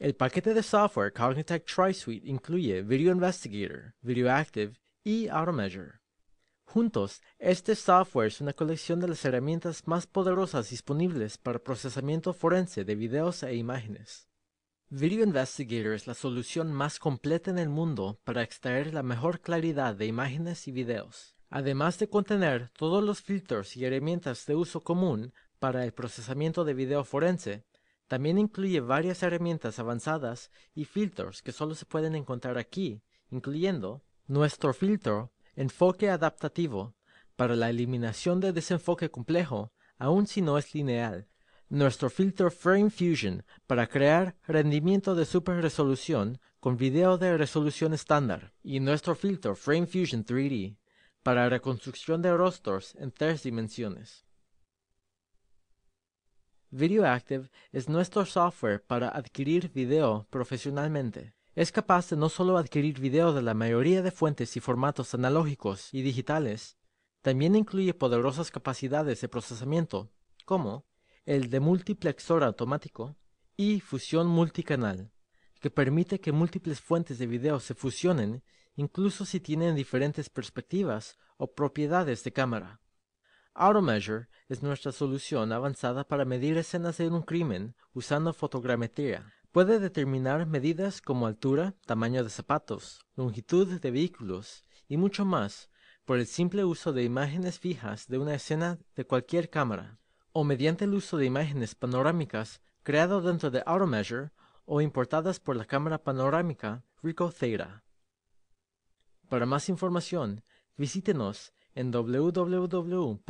El paquete de software Cognitech TriSuite incluye Video Investigator, VideoActive y AutoMeasure. Juntos, este software es una colección de las herramientas más poderosas disponibles para procesamiento forense de videos e imágenes. Video Investigator es la solución más completa en el mundo para extraer la mejor claridad de imágenes y videos, además de contener todos los filtros y herramientas de uso común para el procesamiento de video forense, también incluye varias herramientas avanzadas y filtros que solo se pueden encontrar aquí, incluyendo nuestro filtro Enfoque Adaptativo para la eliminación de desenfoque complejo, aun si no es lineal. Nuestro filtro Frame Fusion para crear rendimiento de superresolución con video de resolución estándar. Y nuestro filtro Frame Fusion 3D para reconstrucción de rostros en tres dimensiones. VideoActive es nuestro software para adquirir video profesionalmente. Es capaz de no solo adquirir video de la mayoría de fuentes y formatos analógicos y digitales, también incluye poderosas capacidades de procesamiento, como el de multiplexor automático y fusión multicanal, que permite que múltiples fuentes de video se fusionen incluso si tienen diferentes perspectivas o propiedades de cámara. AutoMeasure es nuestra solución avanzada para medir escenas de un crimen usando fotogrametría. Puede determinar medidas como altura, tamaño de zapatos, longitud de vehículos y mucho más por el simple uso de imágenes fijas de una escena de cualquier cámara o mediante el uso de imágenes panorámicas creadas dentro de AutoMeasure o importadas por la cámara panorámica Ricoh Theta. Para más información, visítenos en www.cognitech.com.